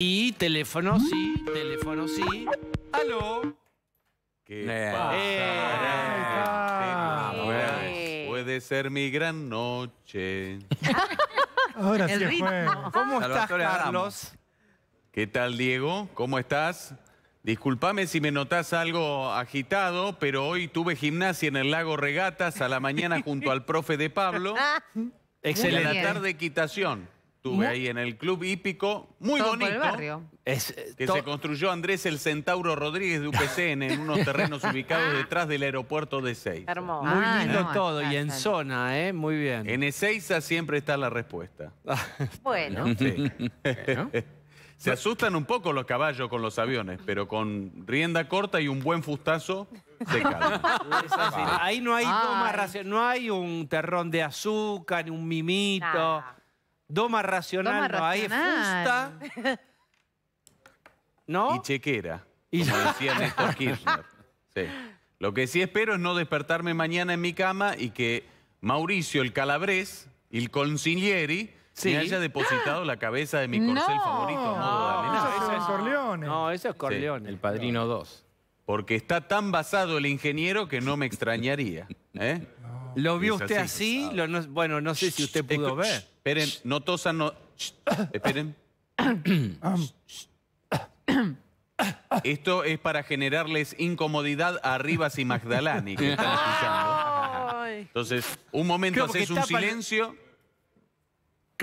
Y teléfono sí, teléfono sí. ¡Aló! ¿Qué eh. pasa? Eh. Eh. Puede ser mi gran noche. Ahora ¿Cómo estás, Carlos? ¿Qué tal, Diego? ¿Cómo estás? Disculpame si me notas algo agitado, pero hoy tuve gimnasia en el lago Regatas a la mañana junto al profe de Pablo. Excelente. Y la tarde equitación. Estuve ahí en el club hípico, muy bonito. Eh, que se construyó Andrés el Centauro Rodríguez de UPCN en unos terrenos ubicados ah. detrás del aeropuerto de Ezeiza. Hermoso. Muy ah, lindo todo y en zona, ¿eh? Muy bien. En Ezeiza siempre está la respuesta. Ah. Bueno. Se asustan un poco los caballos con los aviones, pero con rienda corta y un buen fustazo se calman. Ahí no hay, no hay un terrón de azúcar, ni un mimito. Doma racional no hay, ¿No? Y chequera, y como decía Néstor Kirchner. Lo que sí espero es no despertarme mañana en mi cama y que Mauricio, el calabrés, el consiglieri, me haya depositado la cabeza de mi corcel favorito No, eso es Corleone. No, eso es Corleone. El Padrino 2. Porque está tan basado el ingeniero que no me extrañaría. ¿eh? ¿Lo vio usted así? bueno, no sé si usted pudo ver. Esperen, no tosan, no... Esperen. Esto es para generarles incomodidad a Rivas y Magdalani que están escuchando. Entonces, un momento haces un silencio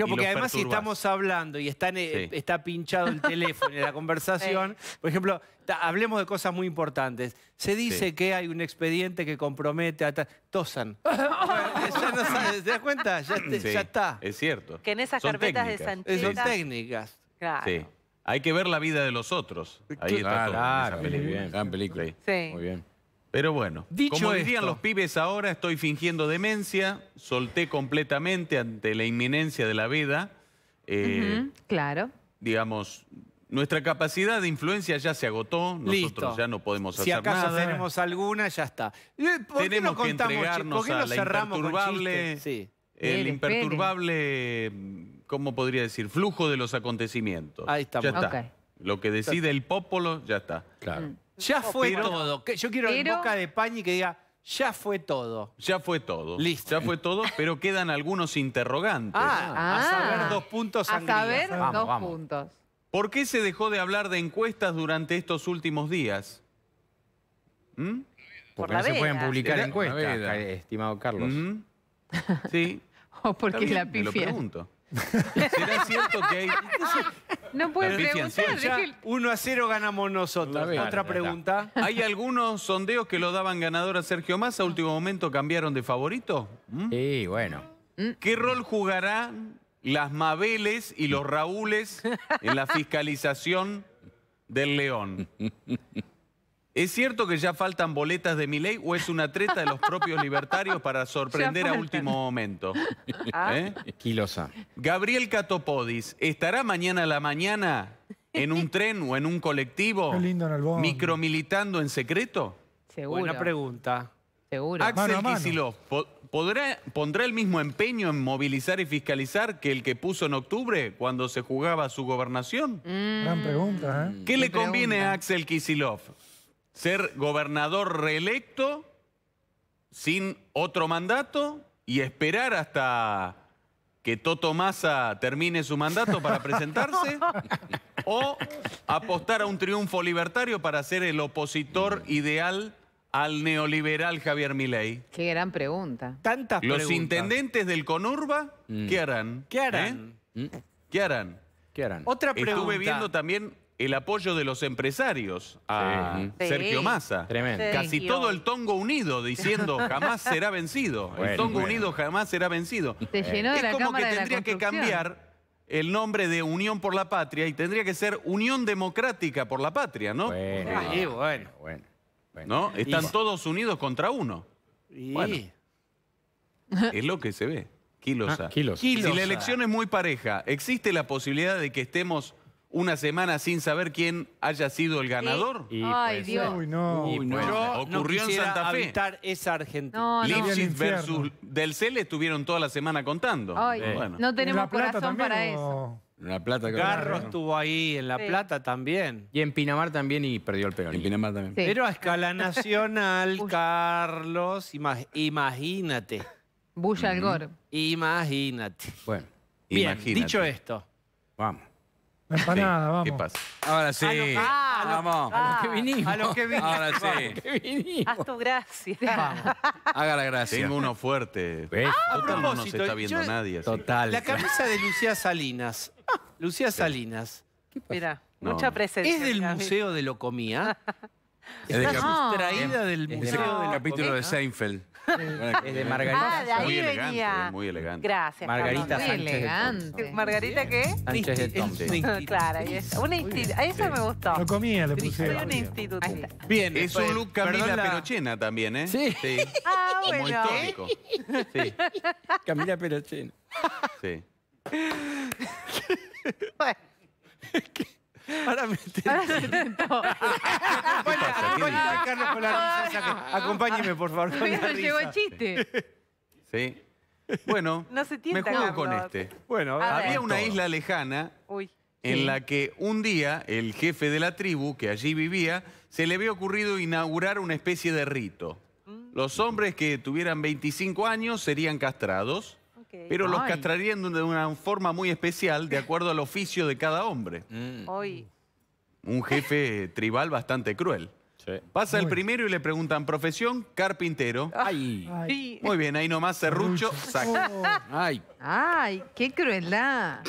porque además si estamos hablando y está pinchado el teléfono y la conversación, por ejemplo, hablemos de cosas muy importantes. Se dice que hay un expediente que compromete a... Tosan. ¿Te das cuenta? Ya, está. Es cierto. Que en esas carpetas de Sancheta... Son técnicas. Claro. Hay que ver la vida de los otros. Ahí claro, está película. Sí. Muy bien. Pero bueno, Dicho como dirían los pibes ahora, estoy fingiendo demencia, solté completamente ante la inminencia de la vida. Eh, claro. Digamos, nuestra capacidad de influencia ya se agotó, nosotros ya no podemos hacer nada. si acaso tenemos alguna, ya está. Eh, tenemos que entregarnos a imperturbable, el imperturbable, ¿cómo podría decir? Flujo de los acontecimientos. Ahí estamos. está. Lo que decide el popolo, ya está. Claro. Mm. Ya fue todo. yo quiero en boca de Pañi que diga, ya fue todo. Ya fue todo. Listo. Ya fue todo, pero quedan algunos interrogantes. Ah, ah, a saber dos puntos A saber dos puntos. ¿Por qué se dejó de hablar de encuestas durante estos últimos días? ¿Mm? Porque no se pueden publicar encuestas, estimado Carlos. ¿Mm? Sí. o porque la pifia. pregunto que hay...? No puede preguntar. 1 a 0 ganamos nosotros. Otra pregunta. ¿Hay algunos sondeos que lo daban ganador a Sergio Massa? ¿A último momento cambiaron de favorito? ¿Mm? Sí, bueno. ¿Mm? ¿Qué rol jugarán las Mabeles y los Raúles en la fiscalización del León? ¿Es cierto que ya faltan boletas de ley o es una treta de los propios libertarios para sorprender a último momento? Ah. ¿Eh? Gabriel Catopodis, ¿estará mañana a la mañana en un tren o en un colectivo en micromilitando en secreto? Seguro. Buena pregunta. Seguro. Axel ¿podrá, ¿pondrá el mismo empeño en movilizar y fiscalizar que el que puso en octubre cuando se jugaba su gobernación? Mm. Gran pregunta, ¿eh? ¿Qué, le conviene a Axel Kicillof? ser gobernador reelecto sin otro mandato y esperar hasta que Toto Massa termine su mandato para presentarse o apostar a un triunfo libertario para ser el opositor ideal al neoliberal Javier Milei? Qué gran pregunta. Tantas Los intendentes del Conurba, ¿qué mm. harán? ¿Qué harán? ¿Eh? ¿Qué harán? ¿Qué harán? Otra pregunta. Estuve viendo también el apoyo de los empresarios a Sergio Massa. Tremendo. Casi todo el Tongo unido diciendo jamás será vencido. el Tongo unido jamás será vencido. es como que tendría que cambiar el nombre de Unión por la Patria y tendría que ser Unión Democrática por la Patria, ¿no? Bueno, ah. bueno. bueno, ¿No? Están todos unidos contra uno. Y... es lo que se ve. Ah, si la elección es muy pareja, ¿existe la posibilidad de que estemos una semana sin saber quién haya sido el ganador. Y Ay, pues, Dios. Uy, pues, no. ocurrió en Santa Fe. esa Argentina. No, no. versus Del estuvieron toda la semana contando. No tenemos corazón para eso. La Plata. Garro estuvo ahí, en La Plata también. Y en Pinamar también y perdió el peor. En Pinamar también. Pero a escala nacional, Carlos, imagínate. Bulla Algor. Imagínate. Bueno. Bien, dicho esto. Vamos. La empanada, vamos. ¿Qué pasa? Ahora sí. Ah, vamos. A lo que vinimos. A lo que vinimos. Ahora sí. Haz tu gracia. Vamos. Haga la gracia. Tengo uno fuerte. ¿Ves? Ah, no nos está viendo nadie. Así. Total. La camisa de Lucía Salinas. Ah. Lucía Salinas. ¿Qué pasa? mucha presencia. Es del Museo de Locomía. Es de sustraída del Museo del Capítulo de ah. Seinfeld. es de Margarita. Ah, de ahí muy elegante, venía. muy elegante. Gracias. Margarita Sánchez. Muy elegante. ¿Margarita qué? Sánchez de Tom. Claro, y es a eso me gustó. Lo comía, le puse. Soy una instituto Bien. Es un look Camila Perochena también, ¿eh? Sí. sí. Ah, bueno. histórico. Sí. Camila Perochena. Sí. bueno. Ahora me Acompáñeme, por favor. con llegó el chiste. Sí. Bueno, me juego con este. Bueno, Había una isla lejana en la que un día el jefe de la tribu que allí vivía se le había ocurrido inaugurar una especie de rito. Mm. Los hombres que tuvieran 25 años serían castrados pero los castrarían de una forma muy especial de acuerdo al oficio de cada hombre. Mm. Un jefe tribal bastante cruel. Pasa el primero y le preguntan, profesión, carpintero. Ay. Ah, muy bien, ahí nomás serrucho, saca. Oh. Ay. Ay, qué crueldad.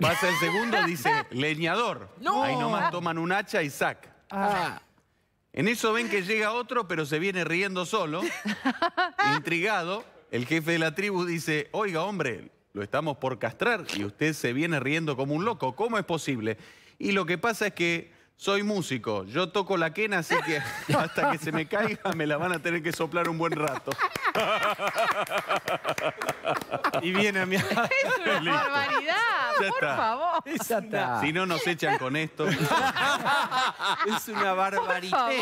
Pasa el segundo, dice, leñador. Ahí nomás toman un hacha y saca. Ah. En eso ven que llega otro, pero se viene riendo solo, intrigado, el jefe de la tribu dice, oiga hombre, lo estamos por castrar y usted se viene riendo como un loco, ¿cómo es posible? Y lo que pasa es que soy músico, yo toco la quena, así que hasta que se me caiga me la van a tener que soplar un buen rato. y viene a mi... Es una barbaridad, por favor. Si no, nos echan con esto. Es una barbaridad.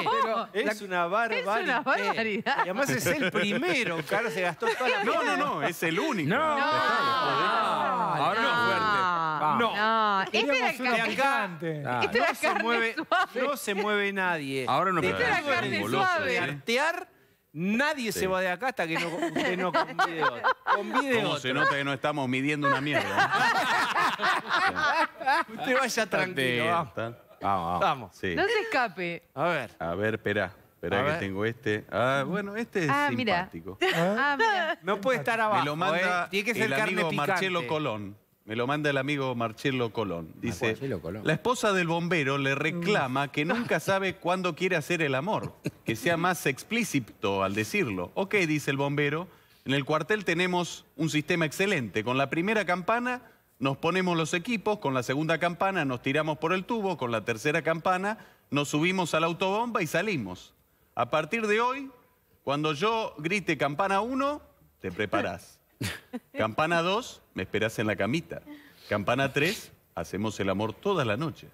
Es una barbaridad. Es una barbaridad. Y además es el primero. Carlos se gastó toda la No, no, no, es el único. No. No. Ahora fuerte. No. No. Este ah. este no, de no, se mueve, nadie. Ahora no este me Esta suave. ¿eh? Artear, nadie se va de acá hasta que no, convide otro. Convide se nota que no estamos midiendo una mierda. ¿eh? Usted vaya tranquilo. vamos. Vamos, No se escape. A ver. A ver, esperá. Esperá que tengo este. Ah, bueno, este es Ah, mira. simpático. Ah, mira. No puede estar abajo. y lo manda eh. Tiene que ser el carne amigo Marcelo Colón. Me lo manda el amigo Marcelo Colón. Ah, dice, la esposa del bombero le reclama que nunca mm. sabe cuándo quiere hacer el amor, que sea más explícito al decirlo. Ok, dice el bombero, en el cuartel tenemos un sistema excelente. Con la primera campana nos ponemos los equipos, con la segunda campana nos tiramos por el tubo, con la tercera campana nos subimos a la autobomba y salimos. A partir de hoy, cuando yo grite campana uno, te preparás. Campana 2, me esperas en la camita. Campana 3, hacemos el amor toda la noche.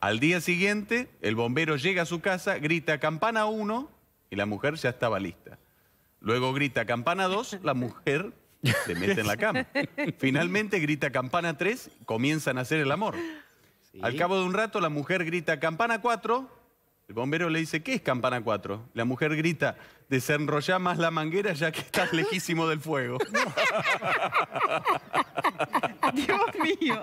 Al día siguiente, el bombero llega a su casa, grita campana 1 y la mujer ya estaba lista. Luego grita campana 2, la mujer se mete en la cama. Finalmente grita campana 3, comienzan a hacer el amor. Al cabo de un rato, la mujer grita campana 4, el bombero le dice, ¿qué es campana 4? La mujer grita, desenrollá más la manguera ya que estás lejísimo del fuego. Ah, Dios mío.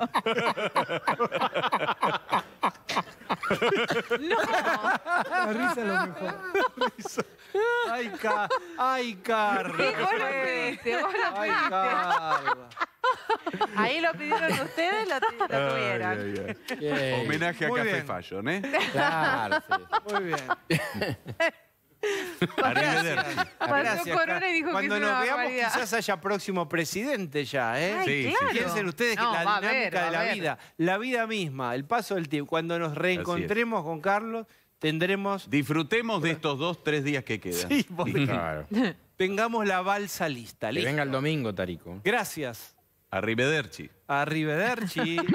No. La risa es lo mejor. Ay, car, Ay, car. Ahí lo pidieron ustedes, lo, lo tuvieron. Homenaje a Café Fallo, ¿eh? Claro, Muy bien. Cuando nos veamos quizás haya próximo presidente ya, ¿eh? Sí, Piensen ustedes que la dinámica de la vida, la vida misma, el paso del tiempo, cuando nos reencontremos con Carlos, tendremos, Disfrutemos de estos dos, tres días que quedan. Sí, Claro. tengamos la balsa lista, Que venga el domingo, Tarico. Gracias. Arrivederci. Arrivederci.